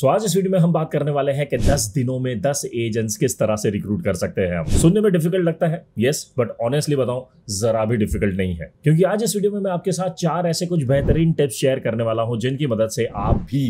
सो so, आज इस video में हम बात करने वाले हैं कि 10 दिनों में 10 एजेंट्स किस तरह से रिक्रूट कर सकते हैं हम सुनने में डिफिकल्ट लगता है यस बट ऑनेस्टली बताऊं जरा भी डिफिकल्ट नहीं है क्योंकि आज इस वीडियो में मैं आपके साथ चार ऐसे कुछ बेहतरीन टिप्स शेयर करने वाला हूं जिनकी मदद से आप भी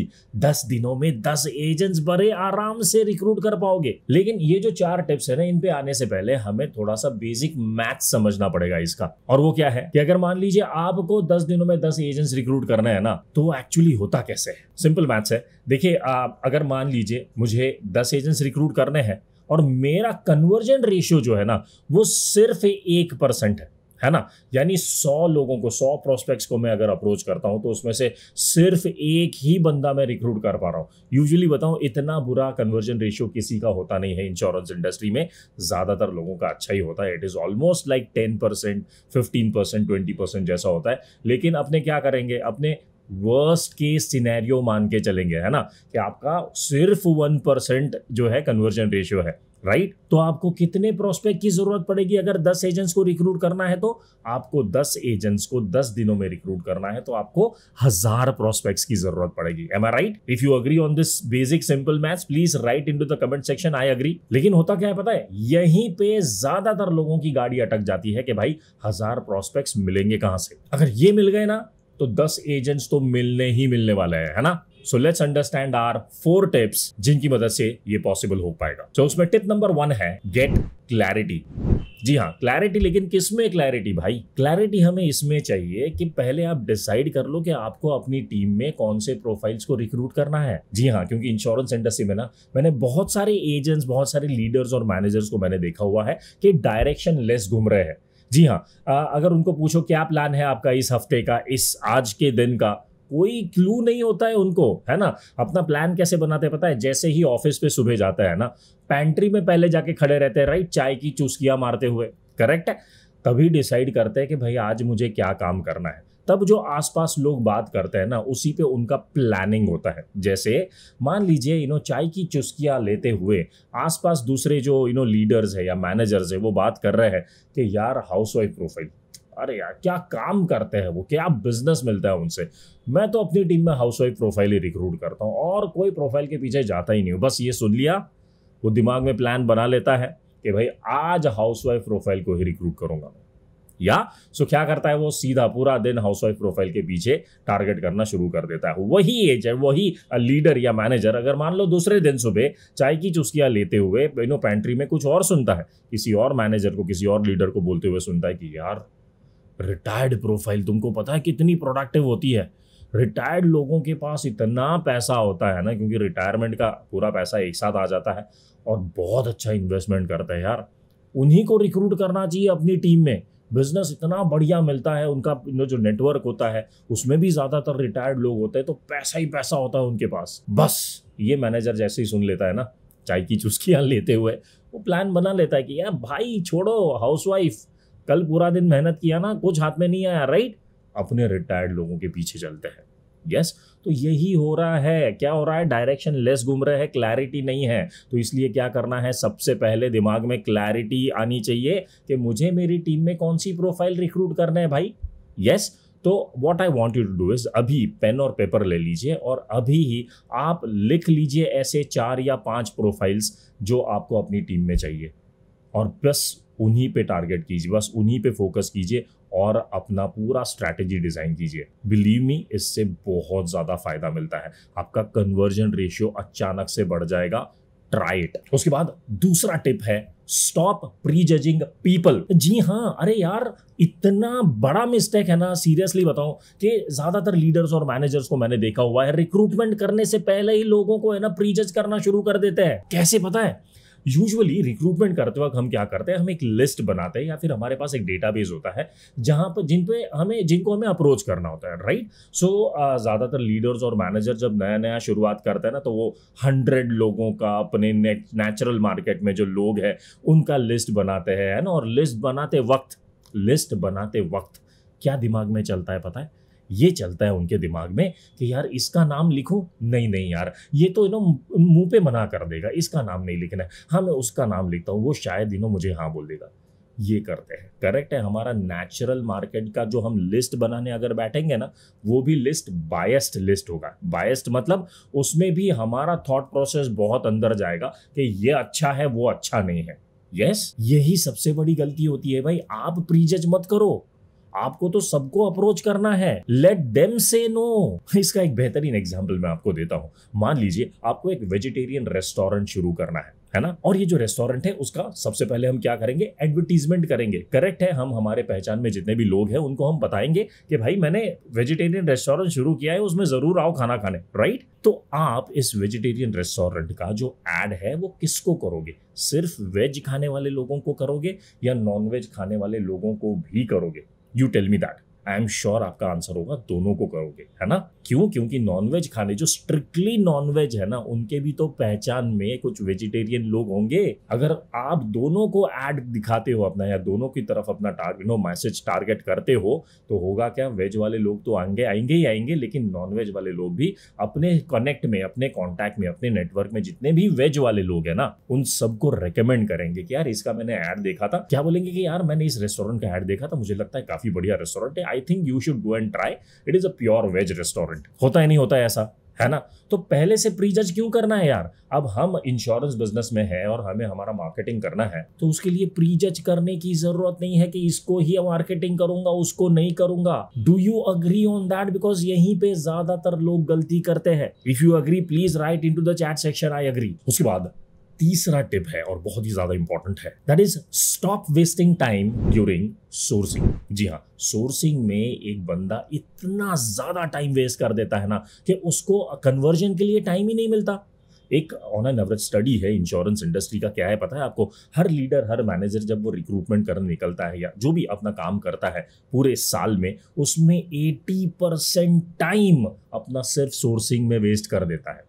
दस दिनों में दस एजेंट्स बड़े आराम से रिक्रूट कर पाओगे लेकिन ये जो चार टिप्स है ना इन पे आने से पहले हमें थोड़ा सा बेसिक मैथ समझना पड़ेगा इसका और वो क्या है कि अगर मान लीजिए आपको दस दिनों में दस एजेंट्स रिक्रूट करना है ना तो एक्चुअली होता कैसे है सिंपल मैथ्स है देखिए आप अगर मान लीजिए मुझे दस एजेंट्स रिक्रूट करने हैं और मेरा कन्वर्जन रेशियो जो है ना वो सिर्फ एक परसेंट है है ना यानी सौ लोगों को सौ प्रोस्पेक्ट्स को मैं अगर अप्रोच करता हूं तो उसमें से सिर्फ एक ही बंदा मैं रिक्रूट कर पा रहा हूं यूजुअली बताऊं इतना बुरा कन्वर्जन रेशियो किसी का होता नहीं है इंश्योरेंस इंडस्ट्री में ज़्यादातर लोगों का अच्छा ही होता है it is almost like ten percent fifteen percent twenty percent जैसा होता है लेकिन अपने क्या करेंगे अपने वर्स्ट के सिनेरियो मान के चलेंगे है ना कि आपका सिर्फ वन परसेंट जो है कन्वर्जन रेशियो है राइट तो आपको कितने प्रोस्पेक्ट की जरूरत पड़ेगी अगर 10 एजेंट्स को रिक्रूट करना है तो आपको 10 एजेंट्स को 10 दिनों में रिक्रूट करना है तो आपको हजार प्रोस्पेक्ट्स की जरूरत पड़ेगी am I right if you agree on this basic simple maths please write in the comment section I agree लेकिन होता क्या है पता है यहीं पे ज्यादातर लोगों की गाड़ी अटक जाती है कि भाई हजार प्रोस्पेक्ट्स मिलेंगे कहां से अगर ये मिल गए ना तो 10 एजेंट्स तो मिलने ही मिलने वाले हैं है ना so let's understand our four tips जिनकी मदद से ये पॉसिबल हो पाएगा तो so, उसमें टिप नंबर वन है गेट क्लैरिटी जी हाँ क्लैरिटी लेकिन किस में क्लैरिटी भाई क्लैरिटी हमें इसमें चाहिए कि पहले आप डिसाइड कर लो कि आपको अपनी टीम में कौन से प्रोफाइल्स को रिक्रूट करना है जी हाँ क्योंकि इंश्योरेंस इंडस्ट्री में ना मैंने बहुत सारे एजेंट्स बहुत सारे लीडर्स और मैनेजर्स को मैंने देखा हुआ है कि डायरेक्शन लेस घूम रहे हैं जी हाँ अगर उनको पूछो क्या प्लान है आपका इस हफ्ते का इस आज के दिन का कोई क्लू नहीं होता है उनको है ना अपना प्लान कैसे बनाते हैं पता है जैसे ही ऑफिस पे सुबह जाता है ना पैंट्री में पहले जाके खड़े रहते हैं राइट चाय की चुस्कियाँ मारते हुए करेक्ट है तभी डिसाइड करते हैं कि भाई आज मुझे क्या काम करना है तब जो आसपास लोग बात करते हैं ना उसी पे उनका प्लानिंग होता है जैसे मान लीजिए इनो चाय की चुस्कियाँ लेते हुए आसपास दूसरे जो इनो लीडर्स है या मैनेजर्स है वो बात कर रहे हैं कि यार हाउस वाइफ प्रोफाइल अरे यार क्या काम करते हैं वो क्या बिजनेस मिलता है उनसे मैं तो अपनी टीम में हाउस वाइफ प्रोफाइल ही रिक्रूट करता हूँ और कोई प्रोफाइल के पीछे जाता ही नहीं हूँ बस ये सुन लिया वो दिमाग में प्लान बना लेता है कि भाई आज हाउस वाइफ प्रोफाइल को ही रिक्रूट करूँगा मैं या सो क्या करता है वो सीधा पूरा दिन हाउस वाइफ प्रोफाइल के पीछे टारगेट करना शुरू कर देता है वही है वही लीडर या मैनेजर अगर मान लो दूसरे दिन सुबह चाय की चुस्कियाँ लेते हुए इनो पैंट्री में कुछ और सुनता है किसी और मैनेजर को किसी और लीडर को बोलते हुए सुनता है कि यार रिटायर्ड प्रोफाइल तुमको पता है कितनी प्रोडक्टिव होती है रिटायर्ड लोगों के पास इतना पैसा होता है ना क्योंकि रिटायरमेंट का पूरा पैसा एक साथ आ जाता है और बहुत अच्छा इन्वेस्टमेंट करता है यार उन्हीं को रिक्रूट करना चाहिए अपनी टीम में बिजनेस इतना बढ़िया मिलता है उनका जो नेटवर्क होता है उसमें भी ज़्यादातर रिटायर्ड लोग होते हैं तो पैसा ही पैसा होता है उनके पास बस ये मैनेजर जैसे ही सुन लेता है ना चाय की चुस्कियाँ लेते हुए वो प्लान बना लेता है कि यार भाई छोड़ो हाउस कल पूरा दिन मेहनत किया ना कुछ हाथ में नहीं आया राइट अपने रिटायर्ड लोगों के पीछे चलते हैं यस yes, तो यही हो रहा है क्या हो रहा है डायरेक्शन लेस घूम रहे हैं क्लैरिटी नहीं है तो इसलिए क्या करना है सबसे पहले दिमाग में क्लैरिटी आनी चाहिए कि मुझे मेरी टीम में कौन सी प्रोफाइल रिक्रूट करना है भाई यस yes, तो what I want you to do is अभी पेन और पेपर ले लीजिए और अभी ही आप लिख लीजिए ऐसे चार या पांच प्रोफाइल्स जो आपको अपनी टीम में चाहिए और प्लस उन्हीं पे टारगेट कीजिए बस उन्हीं पे फोकस कीजिए और अपना पूरा स्ट्रैटेजी डिज़ाइन कीजिए बिलीव मी इससे बहुत ज़्यादा फायदा मिलता है आपका कन्वर्जन रेशियो अचानक से बढ़ जाएगा ट्राई इट उसके बाद दूसरा टिप है स्टॉप प्री जजिंग पीपल जी हाँ अरे यार इतना बड़ा मिस्टेक है ना सीरियसली बताओ कि ज्यादातर लीडर्स और मैनेजर्स को मैंने देखा हुआ है रिक्रूटमेंट करने से पहले ही लोगों को है ना प्री जज करना शुरू कर देते हैं कैसे पता है यूजुअली रिक्रूटमेंट करते वक्त हम क्या करते हैं हम एक लिस्ट बनाते हैं या फिर हमारे पास एक डेटाबेस होता है जहां पर जिन पे हमें जिनको हमें अप्रोच करना होता है राइट सो so, ज़्यादातर लीडर्स और मैनेजर जब नया नया शुरुआत करते हैं ना तो वो हंड्रेड लोगों का अपने नेचुरल मार्केट में जो लोग हैं उनका लिस्ट बनाते हैं है ना और लिस्ट बनाते वक्त लिस्ट बनाते वक्त क्या दिमाग में चलता है पता है ये चलता है उनके दिमाग में कि यार इसका नाम लिखो नहीं नहीं यार ये तो इन्हों मुंह पे मना कर देगा इसका नाम नहीं लिखना है हाँ मैं उसका नाम लिखता हूँ वो शायद इन्हों मुझे हाँ बोल देगा ये करते हैं करेक्ट है हमारा नेचुरल मार्केट का जो हम लिस्ट बनाने अगर बैठेंगे ना वो भी लिस्ट बायस्ड लिस्ट होगा बायस्ड मतलब उसमें भी हमारा थॉट प्रोसेस बहुत अंदर जाएगा कि ये अच्छा है वो अच्छा नहीं है यस yes? यही सबसे बड़ी गलती होती है भाई आप प्रीजज मत करो आपको तो सबको अप्रोच करना है लेट देम से नो इसका एक बेहतरीन एग्जाम्पल मैं आपको देता हूं मान लीजिए आपको एक वेजिटेरियन रेस्टोरेंट शुरू करना है है ना और ये जो रेस्टोरेंट है उसका सबसे पहले हम क्या करेंगे एडवर्टीजमेंट करेंगे करेक्ट है हम हमारे पहचान में जितने भी लोग हैं उनको हम बताएंगे कि भाई मैंने वेजिटेरियन रेस्टोरेंट शुरू किया है उसमें जरूर आओ खाना खाने राइट तो आप इस वेजिटेरियन रेस्टोरेंट का जो एड है वो किसको करोगे सिर्फ वेज खाने वाले लोगों को करोगे या नॉन वेज खाने वाले लोगों को भी करोगे you tell me that I am sure आपका आंसर होगा दोनों को करोगे है ना क्यों क्योंकि नॉनवेज खाने जो स्ट्रिक्टली नॉनवेज है ना उनके भी तो पहचान में कुछ वेजिटेरियन लोग होंगे अगर आप दोनों को ऐड दिखाते हो अपना या दोनों की तरफ अपना टारगेट नो मैसेज टारगेट करते हो तो होगा क्या वेज वाले लोग तो आएंगे आएंगे ही आएंगे लेकिन नॉनवेज वाले लोग भी अपने कनेक्ट में अपने कॉन्टैक्ट में अपने नेटवर्क में जितने भी वेज वाले लोग हैं ना उन सबको रिकमेंड करेंगे कि यार इसका मैंने ऐड देखा था क्या बोलेंगे कि यार मैंने इस रेस्टोरेंट का ऐड देखा था मुझे लगता है काफी बढ़िया रेस्टोरेंट है I think you should go and try it is a pure veg restaurant होता ही नहीं होता है ऐसा है ना तो पहले से प्री जज क्यों करना है यार अब हम इंश्योरेंस बिजनेस में है और हमें हमारा मार्केटिंग करना है तो उसके लिए प्री जज करने की जरूरत नहीं है कि इसको ही मार्केटिंग करूंगा उसको नहीं करूंगा do you agree on that because यहीं पे ज्यादातर लोग गलती करते हैं if you agree please write in to the chat section I agree उसके बाद तीसरा टिप है और बहुत ही ज्यादा इंपॉर्टेंट है that is stop wasting time during sourcing जी हाँ सोर्सिंग में एक बंदा इतना ज्यादा टाइम वेस्ट कर देता है ना कि उसको कन्वर्जन के लिए टाइम ही नहीं मिलता एक ऑन एन एवरेज स्टडी है इंश्योरेंस इंडस्ट्री का क्या है पता है आपको हर लीडर हर मैनेजर जब वो रिक्रूटमेंट करने निकलता है या जो भी अपना काम करता है पूरे साल में उसमें 80 परसेंट टाइम अपना सिर्फ सोर्सिंग में वेस्ट कर देता है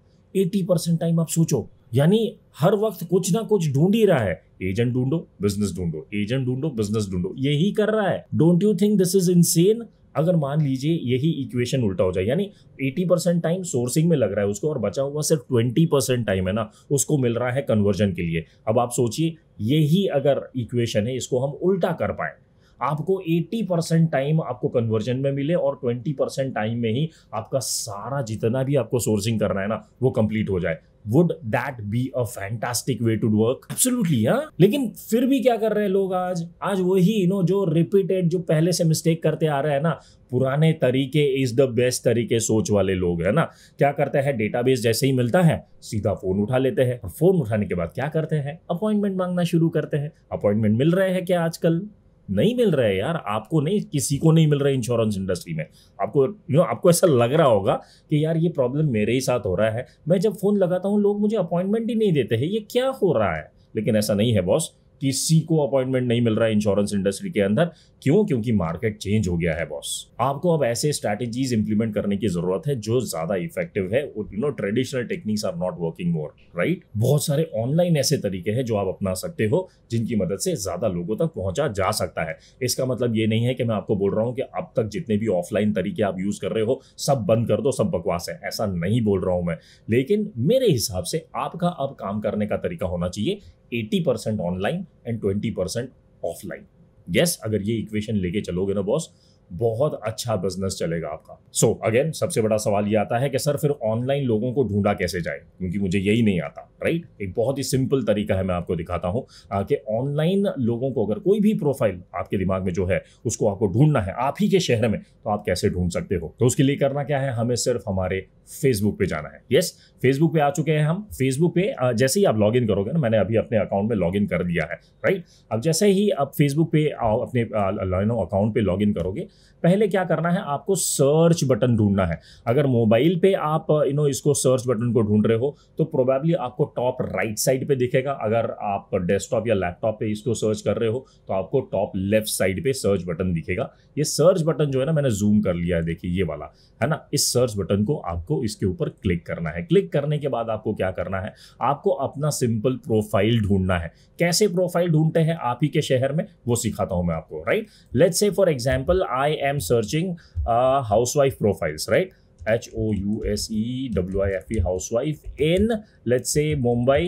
80 परसेंट टाइम आप सोचो यानी हर वक्त कुछ ना कुछ ढूंढ ही रहा है एजेंट ढूंढो बिजनेस ढूंढो एजेंट ढूंढो बिजनेस ढूंढो यही कर रहा है don't you think this is insane अगर मान लीजिए यही इक्वेशन उल्टा हो जाए यानी 80 परसेंट टाइम सोर्सिंग में लग रहा है उसको और बचा हुआ सिर्फ 20 परसेंट टाइम है ना उसको मिल रहा है कन्वर्जन के लिए अब आप सोचिए यही अगर इक्वेशन है इसको हम उल्टा कर पाए आपको 80 परसेंट टाइम आपको कन्वर्जन में मिले और 20 परसेंट टाइम में ही आपका सारा जितना भी आपको सोर्सिंग करना है ना वो कंप्लीट हो जाए would that be a fantastic way to work absolutely हाँ लेकिन फिर भी क्या कर रहे हैं लोग आज आज वही नो जो रिपीटेड जो पहले से मिस्टेक करते आ रहे हैं ना पुराने तरीके इज द बेस्ट तरीके सोच वाले लोग है ना क्या करते हैं डेटाबेस जैसे ही मिलता है सीधा फोन उठा लेते हैं और फोन उठाने के बाद क्या करते हैं अपॉइंटमेंट मांगना शुरू करते हैं अपॉइंटमेंट मिल रहे हैं क्या आजकल नहीं मिल रहा है यार आपको नहीं किसी को नहीं मिल रहा है इंश्योरेंस इंडस्ट्री में आपको यू नो आपको ऐसा लग रहा होगा कि यार ये प्रॉब्लम मेरे ही साथ हो रहा है मैं जब फ़ोन लगाता हूँ लोग मुझे अपॉइंटमेंट ही नहीं देते हैं ये क्या हो रहा है लेकिन ऐसा नहीं है बॉस किसी को अपॉइंटमेंट नहीं मिल रहा है इंश्योरेंस इंडस्ट्री के अंदर क्यों क्योंकि मार्केट चेंज हो गया है बॉस आपको अब ऐसे स्ट्रैटेजीज इंप्लीमेंट करने की जरूरत है जो ज्यादा इफेक्टिव है you know traditional techniques are not working more right बहुत सारे ऑनलाइन ऐसे तरीके हैं जो आप अपना सकते हो जिनकी मदद से ज्यादा लोगों तक पहुंचा जा सकता है इसका मतलब ये नहीं है कि मैं आपको बोल रहा हूँ कि अब तक जितने भी ऑफलाइन तरीके आप यूज कर रहे हो सब बंद कर दो सब बकवास है ऐसा नहीं बोल रहा हूँ मैं लेकिन मेरे हिसाब से आपका अब काम करने का तरीका होना चाहिए eighty percent online and twenty percent offline yes अगर ये इक्वेशन लेके चलोगे ना बॉस बहुत अच्छा बिजनेस चलेगा आपका सो so, अगेन सबसे बड़ा सवाल ये आता है कि सर फिर ऑनलाइन लोगों को ढूंढा कैसे जाए क्योंकि मुझे यही नहीं आता राइट एक बहुत ही सिंपल तरीका है मैं आपको दिखाता हूँ कि ऑनलाइन लोगों को अगर कोई भी प्रोफाइल आपके दिमाग में जो है उसको आपको ढूंढना है आप ही के शहर में तो आप कैसे ढूंढ सकते हो तो उसके लिए करना क्या है हमें सिर्फ हमारे फेसबुक पे जाना है यस फेसबुक पे आ चुके हैं हम फेसबुक पे जैसे ही आप लॉग इन करोगे ना मैंने अभी अपने अकाउंट में लॉग इन कर दिया है राइट अब जैसे ही आप फेसबुक पे अपने अकाउंट पे लॉग इन करोगे पहले क्या करना है आपको सर्च बटन ढूंढना है अगर मोबाइल पे आप यू नो इसको सर्च बटन को ढूंढ रहे हो तो प्रोबेबली आपको टॉप राइट साइड पे दिखेगा अगर आप डेस्कटॉप या लैपटॉप पे इसको सर्च कर रहे हो तो आपको टॉप लेफ्ट साइड पे सर्च बटन दिखेगा ये सर्च बटन जो है ना मैंने जूम कर लिया है देखिए ये वाला है ना इस सर्च बटन को आपको इसके ऊपर क्लिक करना है क्लिक करने के बाद आपको क्या करना है आपको अपना सिंपल प्रोफाइल ढूंढना है कैसे प्रोफाइल ढूंढते हैं आप ही के शहर में वो सिखाता हूं मैं आपको right let's say for example I I am searching uh, housewife profiles, right? H O U S E W I F E housewife in let's say Mumbai.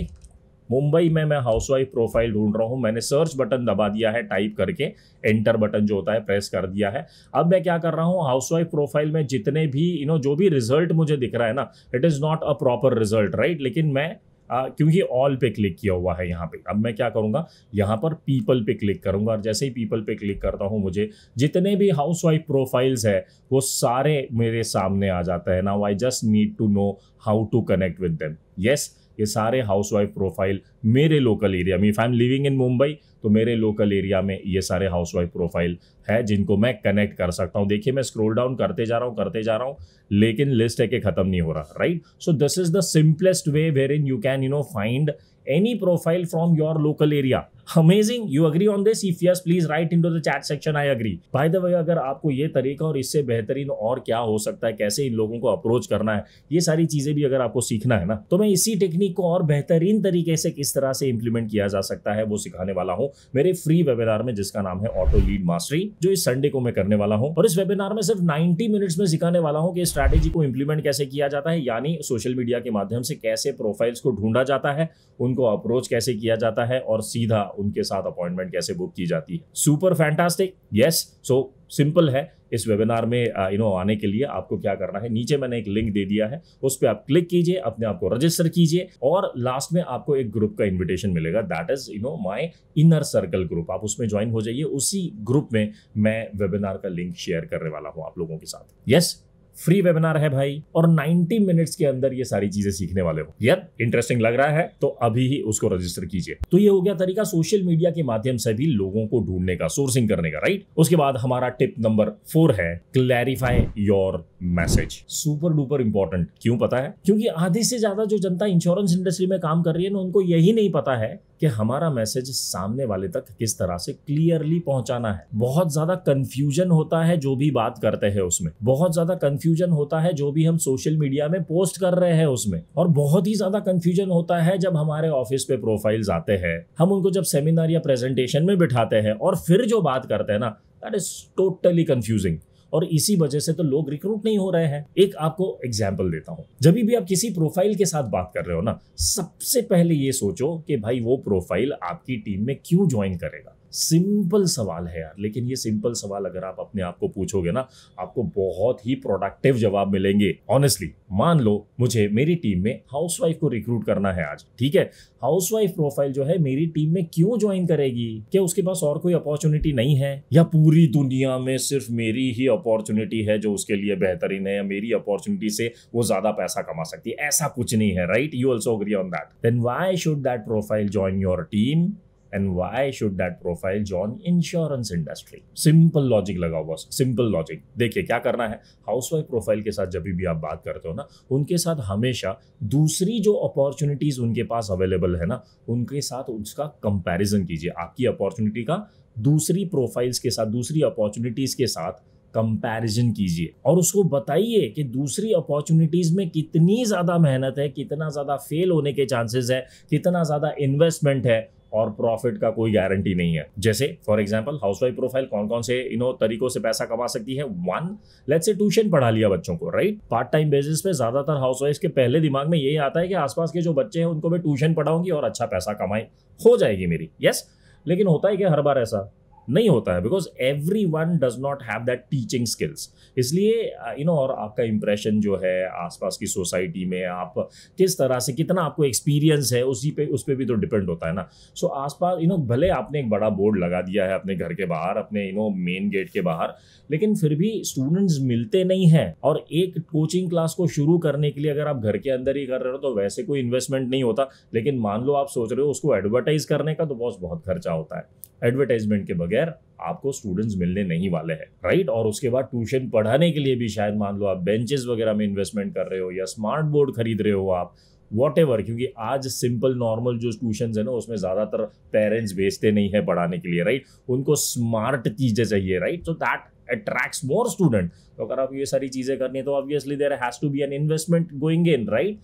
Mumbai में मैं हाउसवाइफ प्रोफाइल ढूंढ रहा हूं मैंने सर्च बटन दबा दिया है type करके एंटर बटन जो होता है प्रेस कर दिया है अब मैं क्या कर रहा हूं हाउसवाइफ प्रोफाइल में जितने भी यू you नो know, जो भी रिजल्ट मुझे दिख रहा है ना it is not a proper result right लेकिन मैं आ, क्योंकि ऑल पे क्लिक किया हुआ है यहाँ पे अब मैं क्या करूँगा यहाँ पर पीपल पे क्लिक करूँगा और जैसे ही पीपल पे क्लिक करता हूँ मुझे जितने भी हाउस वाइफ प्रोफाइल्स है वो सारे मेरे सामने आ जाता है now I just need to know how to connect with them yes ये सारे हाउसवाइफ प्रोफाइल मेरे लोकल एरिया में if I am living in Mumbai तो मेरे लोकल एरिया में ये सारे हाउसवाइफ प्रोफाइल है जिनको मैं कनेक्ट कर सकता हूँ देखिए मैं स्क्रोल डाउन करते जा रहा हूँ करते जा रहा हूँ लेकिन लिस्ट है कि ख़त्म नहीं हो रहा right so this is the simplest way wherein you can you know find any profile from your local area amazing you agree on this if yes please write in to the chat section I agree by the way अगर आपको ये तरीका और इससे बेहतरीन और क्या हो सकता है कैसे इन लोगों को अप्रोच करना है ये सारी चीजें भी अगर आपको सीखना है ना तो मैं इसी टेक्निक को और बेहतरीन तरीके से किस तरह से इंप्लीमेंट किया जा सकता है वो सिखाने वाला हूँ मेरे फ्री वेबिनार में जिसका नाम है ऑटो लीड मास्टरी जो इस संडे को मैं करने वाला हूँ और इस वेबिनार में सिर्फ नाइनटी मिनट्स में सिखाने वाला हूँ कि स्ट्रैटेजी को इंप्लीमेंट कैसे किया जाता है यानी सोशल मीडिया के माध्यम से कैसे प्रोफाइल्स को ढूंढा जाता है उनको अप्रोच कैसे किया जाता है और सीधा उनके साथ अपॉइंटमेंट कैसे बुक की जाती है super fantastic yes so simple है इस वेबिनार में यू uh, नो आने के लिए आपको क्या करना है नीचे मैंने एक लिंक दे दिया है उस पर आप क्लिक कीजिए अपने आप को रजिस्टर कीजिए और लास्ट में आपको एक ग्रुप का इनविटेशन मिलेगा that is you know my inner circle group आप उसमें ज्वाइन हो जाइए उसी ग्रुप में मैं वेबिनार का लिंक शेयर करने वाला हूँ आप लोगों के साथ यस yes? फ्री वेबिनार है भाई और 90 मिनट्स के अंदर ये सारी चीजें सीखने वाले हो यार इंटरेस्टिंग लग रहा है तो अभी ही उसको रजिस्टर कीजिए तो ये हो गया तरीका सोशल मीडिया के माध्यम से भी लोगों को ढूंढने का सोर्सिंग करने का राइट उसके बाद हमारा टिप नंबर फोर है clarify your message super duper important क्यों पता है क्योंकि आधे से ज्यादा जो जनता इंश्योरेंस इंडस्ट्री में काम कर रही है ना उनको यही नहीं पता है कि हमारा मैसेज सामने वाले तक किस तरह से क्लियरली पहुंचाना है बहुत ज्यादा कंफ्यूजन होता है जो भी बात करते हैं उसमें बहुत ज्यादा कंफ्यूजन होता है जो भी हम सोशल मीडिया में पोस्ट कर रहे हैं उसमें और बहुत ही ज्यादा कंफ्यूजन होता है जब हमारे ऑफिस पे प्रोफाइल्स आते हैं हम उनको जब सेमिनार या प्रेजेंटेशन में बिठाते हैं और फिर जो बात करते हैं ना दैट इज टोटली कंफ्यूजिंग और इसी वजह से तो लोग रिक्रूट नहीं हो रहे हैं एक आपको एग्जाम्पल देता हूँ जब भी आप किसी प्रोफाइल के साथ बात कर रहे हो ना सबसे पहले ये सोचो कि भाई वो प्रोफाइल आपकी टीम में क्यों ज्वाइन करेगा सिंपल सवाल है यार लेकिन ये सिंपल सवाल अगर आप अपने आप को पूछोगे ना आपको बहुत ही प्रोडक्टिव जवाब मिलेंगे ऑनेस्टली मान लो मुझे मेरी टीम में हाउसवाइफ को रिक्रूट करना है आज ठीक है हाउसवाइफ प्रोफाइल जो है मेरी टीम में क्यों ज्वाइन करेगी क्या उसके पास और कोई अपॉर्चुनिटी नहीं है या पूरी दुनिया में सिर्फ मेरी ही अपॉर्चुनिटी है जो उसके लिए बेहतरीन है या मेरी अपॉर्चुनिटी से वो ज्यादा पैसा कमा सकती है ऐसा कुछ नहीं है right you also agree on that then why should that profile join your team and why should that profile join insurance industry simple logic लगाओ बॉस सिंपल लॉजिक देखिए क्या करना है वाइफ प्रोफाइल के साथ जब भी आप बात करते हो ना उनके साथ हमेशा दूसरी जो अपॉर्चुनिटीज उनके पास अवेलेबल है ना उनके साथ उसका कंपेरिजन कीजिए आपकी अपॉर्चुनिटी का दूसरी प्रोफाइल्स के साथ दूसरी अपॉर्चुनिटीज के साथ कंपैरिजन कीजिए और उसको बताइए कि दूसरी अपॉर्चुनिटीज में कितनी ज़्यादा मेहनत है कितना ज़्यादा फेल होने के चांसेस है कितना ज़्यादा इन्वेस्टमेंट है और प्रॉफिट का कोई गारंटी नहीं है जैसे फॉर एग्जाम्पल हाउसवाइफ प्रोफाइल कौन कौन से इनो तरीकों से पैसा कमा सकती है वन लेट से ट्यूशन पढ़ा लिया बच्चों को राइट पार्ट टाइम बेसिस पे ज्यादातर हाउसवाइफ के पहले दिमाग में यही आता है कि आसपास के जो बच्चे हैं उनको मैं ट्यूशन पढ़ाऊंगी और अच्छा पैसा कमाए हो जाएगी मेरी यस yes? लेकिन होता है क्या हर बार ऐसा नहीं होता है because everyone does not have that teaching skills इसलिए यू uh, नो और आपका इंप्रेशन जो है आसपास की सोसाइटी में आप किस तरह से कितना आपको एक्सपीरियंस है उसी पे उस पर भी तो डिपेंड होता है ना सो so, आसपास यू नो भले आपने एक बड़ा बोर्ड लगा दिया है अपने घर के बाहर अपने यू नो मेन गेट के बाहर लेकिन फिर भी स्टूडेंट्स मिलते नहीं हैं और एक कोचिंग क्लास को शुरू करने के लिए अगर आप घर के अंदर ही कर रहे हो तो वैसे कोई इन्वेस्टमेंट नहीं होता लेकिन मान लो आप सोच रहे हो उसको एडवर्टाइज करने का तो बहुत बहुत खर्चा होता है एडवर्टाइजमेंट के बगैर आपको स्टूडेंट्स मिलने नहीं वाले हैं राइट और उसके बाद ट्यूशन पढ़ाने के लिए भी शायद मान लो आप बेंचेस वगैरह में इन्वेस्टमेंट कर रहे हो या स्मार्ट बोर्ड खरीद रहे हो आप वॉट एवर क्योंकि आज सिंपल नॉर्मल जो ट्यूशन है ना उसमें ज़्यादातर पेरेंट्स भेजते नहीं है पढ़ाने के लिए राइट उनको स्मार्ट चीज़ें चाहिए right so that attracts more student तो अगर आप ये सारी चीज़ें करनी है तो obviously there has to be an investment going in right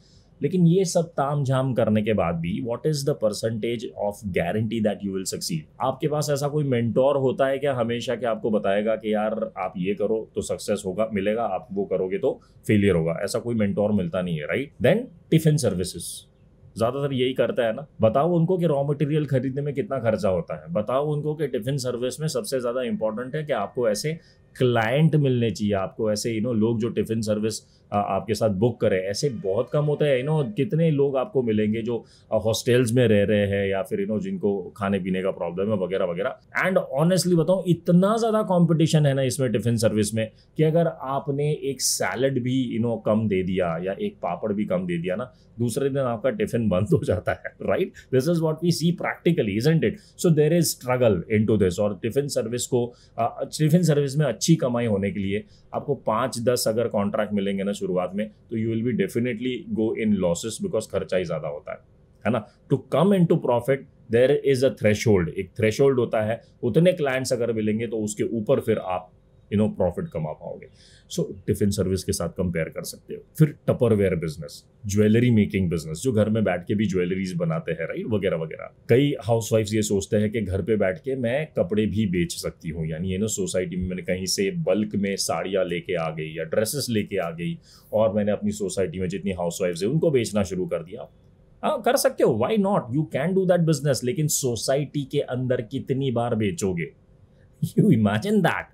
लेकिन ये सब ताम झाम करने के बाद भी what is the percentage of guarantee that you will succeed आपके पास ऐसा कोई मेंटोर होता है क्या हमेशा कि आपको बताएगा कि यार आप ये करो तो सक्सेस होगा मिलेगा आप वो करोगे तो फेलियर होगा ऐसा कोई मेंटोर मिलता नहीं है राइट देन टिफिन सर्विसेज ज़्यादातर यही करता है ना बताओ उनको कि रॉ मटेरियल खरीदने में कितना खर्चा होता है बताओ उनको कि टिफिन सर्विस में सबसे ज़्यादा इंपॉर्टेंट है कि आपको ऐसे क्लाइंट मिलने चाहिए आपको ऐसे यू नो लोग जो टिफ़िन सर्विस आपके साथ बुक करें ऐसे बहुत कम होता है यू नो कितने लोग आपको मिलेंगे जो हॉस्टल्स में रह रहे हैं या फिर यू नो जिनको खाने पीने का प्रॉब्लम है वगैरह वगैरह एंड ऑनेस्टली बताऊँ इतना ज़्यादा कॉम्पिटिशन है ना इसमें टिफ़िन सर्विस में कि अगर आपने एक सैलड भी यू नो कम दे दिया या एक पापड़ भी कम दे दिया ना दूसरे दिन आपका टिफ़िन बंद हो जाता है right this is what we see practically is it so there is struggle into this और टिफ़िन सर्विस को टिफ़िन सर्विस में अच्छा अच्छी कमाई होने के लिए आपको पाँच दस अगर कॉन्ट्रैक्ट मिलेंगे ना शुरुआत में तो you will be definitely go in losses because खर्चा ही ज़्यादा होता है है ना to come into profit there is a thresh एक थ्रेश होता है उतने क्लाइंट्स अगर मिलेंगे तो उसके ऊपर फिर आप यू नो प्रॉफिट कमा पाओगे सो टिफिन सर्विस के साथ कंपेयर कर सकते हो फिर Tupperware business jewellery making business जो घर में बैठ के भी ज्वेलरीज बनाते हैं राइट वगैरह वगैरह कई हाउस ये सोचते हैं कि घर पे बैठ के मैं कपड़े भी बेच सकती हूँ यानी ये ना सोसाइटी में मैंने कहीं से बल्क में साड़ियाँ लेके आ गई या ड्रेसेस लेके आ गई और मैंने अपनी सोसाइटी में जितनी हाउस है उनको बेचना शुरू कर दिया हाँ कर सकते हो why not you can do that business लेकिन सोसाइटी के अंदर कितनी बार बेचोगे यू इमेजिन दैट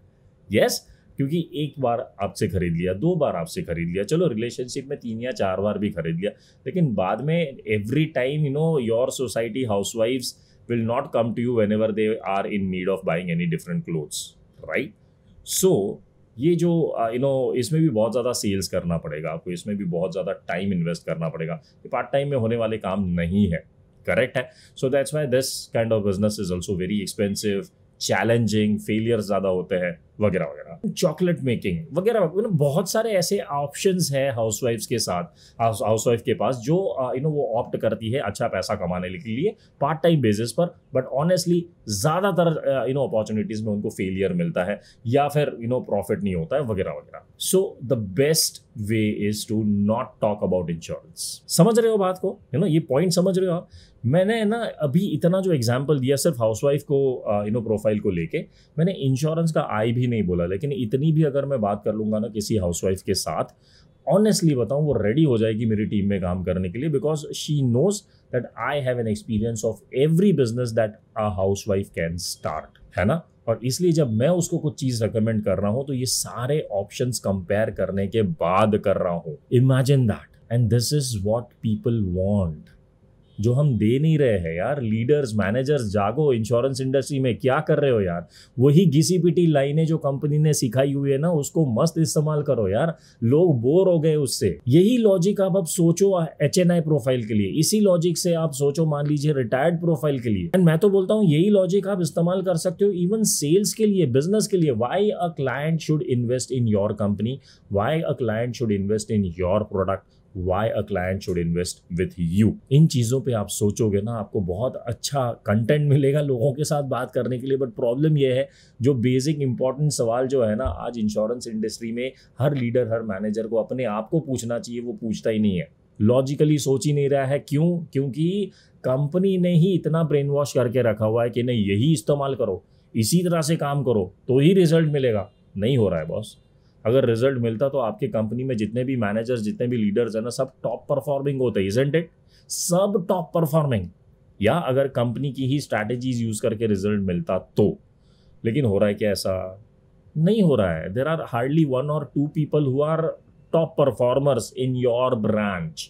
यस क्योंकि एक बार आपसे खरीद लिया दो बार आपसे खरीद लिया चलो रिलेशनशिप में तीन या चार बार भी खरीद लिया लेकिन बाद में every time you know your society हाउस वाइफ्स will not come to you whenever they are in need of buying any different clothes right so ये जो यू uh, नो इसमें भी बहुत ज़्यादा सेल्स करना पड़ेगा आपको इसमें भी बहुत ज़्यादा टाइम इन्वेस्ट करना पड़ेगा ये पार्ट टाइम में होने वाले काम नहीं है करेक्ट है so that's why this kind of business is also very expensive challenging failure ज़्यादा होते हैं वगैरह वगैरह चॉकलेट मेकिंग वगैरह बहुत सारे ऐसे ऑप्शन है हाउसवाइफ्स के साथ हाउसवाइफ के पास जो यू uh, नो वो ऑप्ट करती है अच्छा पैसा कमाने के लिए पार्ट टाइम बेसिस पर बट ऑनेस्टली ज़्यादातर यू नो अपॉर्चुनिटीज़ में उनको फेलियर मिलता है या फिर यू नो प्रॉफिट नहीं होता है वगैरह वगैरह so the best way is to not talk about insurance समझ रहे हो बात को यू ना नो ये पॉइंट समझ रहे हो आप मैंने ना अभी इतना जो एग्जाम्पल दिया सिर्फ हाउस वाइफ को यू नो प्रोफाइल को लेके मैंने इंश्योरेंस का आई भी नहीं बोला लेकिन इतनी भी अगर मैं बात कर लूँगा ना किसी हाउसवाइफ के साथ ऑनेस्टली बताऊँ वो रेडी हो जाएगी मेरी टीम में काम करने के लिए because she knows that I have an experience of every business that a housewife can start है ना और इसलिए जब मैं उसको कुछ चीज़ रिकमेंड कर रहा हूँ तो ये सारे ऑप्शंस कंपेयर करने के बाद कर रहा हूँ imagine that and this is what people want जो हम दे नहीं रहे हैं यार लीडर्स मैनेजर्स जागो इंश्योरेंस इंडस्ट्री में क्या कर रहे हो यार वही घिसी लाइनें जो कंपनी ने सिखाई हुई है ना उसको मस्त इस्तेमाल करो यार लोग बोर हो गए उससे यही लॉजिक आप अब सोचो एच प्रोफाइल के लिए इसी लॉजिक से आप सोचो मान लीजिए रिटायर्ड प्रोफाइल के लिए एंड मैं तो बोलता हूँ यही लॉजिक आप इस्तेमाल कर सकते हो इवन सेल्स के लिए बिजनेस के लिए why a client should invest in your company why a client should invest in your product why a client should invest with you इन चीज़ों पे आप सोचोगे ना आपको बहुत अच्छा कंटेंट मिलेगा लोगों के साथ बात करने के लिए बट प्रॉब्लम यह है जो बेसिक इंपॉर्टेंट सवाल जो है ना आज इंश्योरेंस इंडस्ट्री में हर लीडर हर मैनेजर को अपने आप को पूछना चाहिए वो पूछता ही नहीं है लॉजिकली सोच ही नहीं रहा है क्यों क्योंकि कंपनी ने ही इतना ब्रेन वॉश करके रखा हुआ है कि नहीं यही इस्तेमाल करो इसी तरह से काम करो तो ही रिजल्ट मिलेगा नहीं हो रहा है बॉस अगर रिजल्ट मिलता तो आपकी कंपनी में जितने भी मैनेजर्स जितने भी लीडर्स हैं ना सब टॉप परफॉर्मिंग होते इजेंट इट सब टॉप परफॉर्मिंग या अगर कंपनी की ही स्ट्रैटेजीज यूज़ करके रिजल्ट मिलता तो लेकिन हो रहा है क्या ऐसा नहीं हो रहा है देर आर हार्डली वन और two people who are top performers in your branch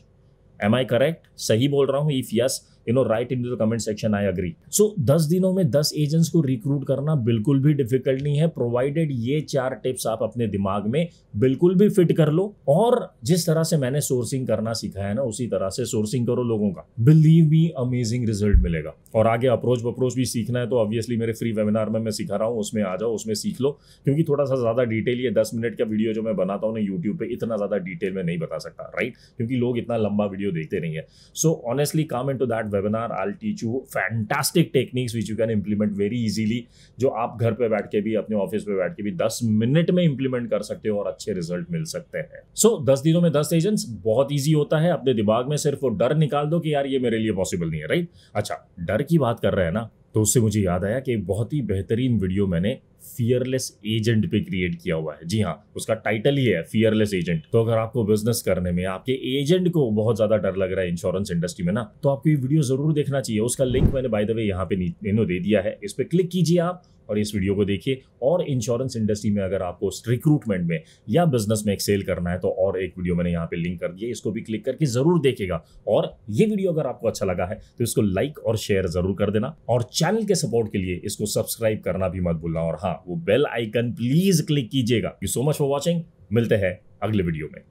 am I correct सही बोल रहा हूँ if yes you know write in the comment section I agree so दस दिनों में दस एजेंट्स को रिक्रूट करना बिल्कुल भी डिफिकल्ट नहीं है प्रोवाइडेड ये चार टिप्स आप अपने दिमाग में बिल्कुल भी फिट कर लो और जिस तरह से मैंने सोर्सिंग करना सिखाया ना उसी तरह से सोर्सिंग करो लोगों का बिलीव मी अमेजिंग रिजल्ट मिलेगा और आगे अप्रोच वप्रोच भी सीखना है तो ऑब्वियसली मेरे फ्री वेबिनार में मैं सिखा रहा हूँ उसमें आ जाओ उसमें सीख लो क्योंकि थोड़ा सा ज़्यादा डिटेल ये दस मिनट का वीडियो जो मैं बनाता हूँ ना यूट्यूब पर इतना ज़्यादा डिटेल में नहीं बता सकता राइट क्योंकि लोग इतना लंबा वीडियो देखते नहीं है so honestly come into that webinar i'll teach you fantastic techniques which you can implement very easily जो आप घर पे बैठ के भी अपने ऑफिस पे बैठ के भी 10 मिनट में इम्प्लीमेंट कर सकते हो और अच्छे रिजल्ट मिल सकते हैं सो so, दस दिनों में दस एजेंट्स बहुत ईजी होता है अपने दिमाग में सिर्फ वो डर निकाल दो कि यार ये मेरे लिए पॉसिबल नहीं है राइट अच्छा डर की बात कर रहे हैं ना तो उससे मुझे याद आया कि बहुत ही बेहतरीन वीडियो मैंने फियरलेस एजेंट पे क्रिएट किया हुआ है जी हाँ उसका टाइटल ही है फियरलेस एजेंट तो अगर आपको बिजनेस करने में आपके एजेंट को बहुत ज्यादा डर लग रहा है इंश्योरेंस इंडस्ट्री में ना तो आपको ये वीडियो जरूर देखना चाहिए उसका लिंक मैंने बाय द वे यहाँ पे इन्हों दे दिया है इस पर क्लिक कीजिए आप और इस वीडियो को देखिए और इंश्योरेंस इंडस्ट्री में अगर आपको रिक्रूटमेंट में या बिजनेस में एक्सेल करना है तो और एक वीडियो मैंने यहाँ पे लिंक कर दिया इसको भी क्लिक करके जरूर देखेगा और ये वीडियो अगर आपको अच्छा लगा है तो इसको लाइक और शेयर जरूर कर देना और चैनल के सपोर्ट के लिए इसको सब्सक्राइब करना भी मत भूलना और हाँ वो बेल आइकन प्लीज क्लिक कीजिएगा you so much for watching मिलते हैं अगले वीडियो में